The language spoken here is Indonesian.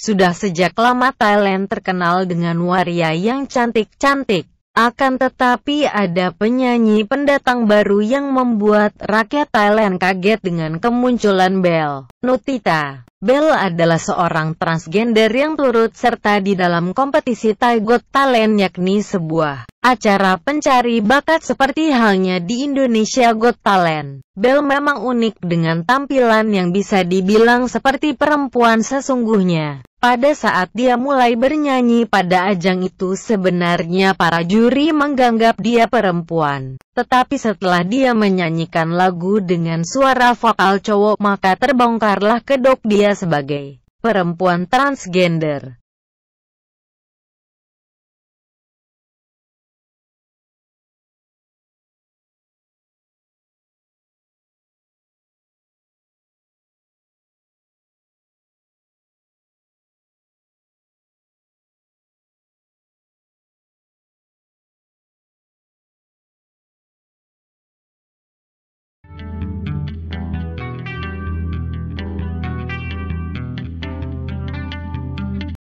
Sudah sejak lama Thailand terkenal dengan waria yang cantik-cantik. Akan tetapi ada penyanyi pendatang baru yang membuat rakyat Thailand kaget dengan kemunculan Belle. Nutita Bell adalah seorang transgender yang turut serta di dalam kompetisi Thai Got Talent yakni sebuah acara pencari bakat seperti halnya di Indonesia Got Talent. Bell memang unik dengan tampilan yang bisa dibilang seperti perempuan sesungguhnya. Pada saat dia mulai bernyanyi pada ajang itu sebenarnya para juri menganggap dia perempuan. Tetapi setelah dia menyanyikan lagu dengan suara vokal cowok maka terbongkarlah kedok dia sebagai perempuan transgender.